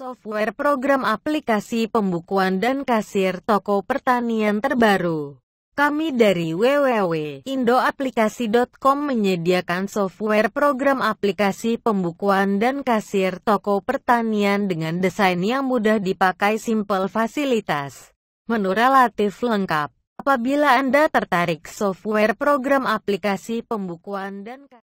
software program aplikasi pembukuan dan kasir toko pertanian terbaru. Kami dari www.indoaplikasi.com menyediakan software program aplikasi pembukuan dan kasir toko pertanian dengan desain yang mudah dipakai simple fasilitas. Menu relatif lengkap. Apabila Anda tertarik software program aplikasi pembukuan dan kasir,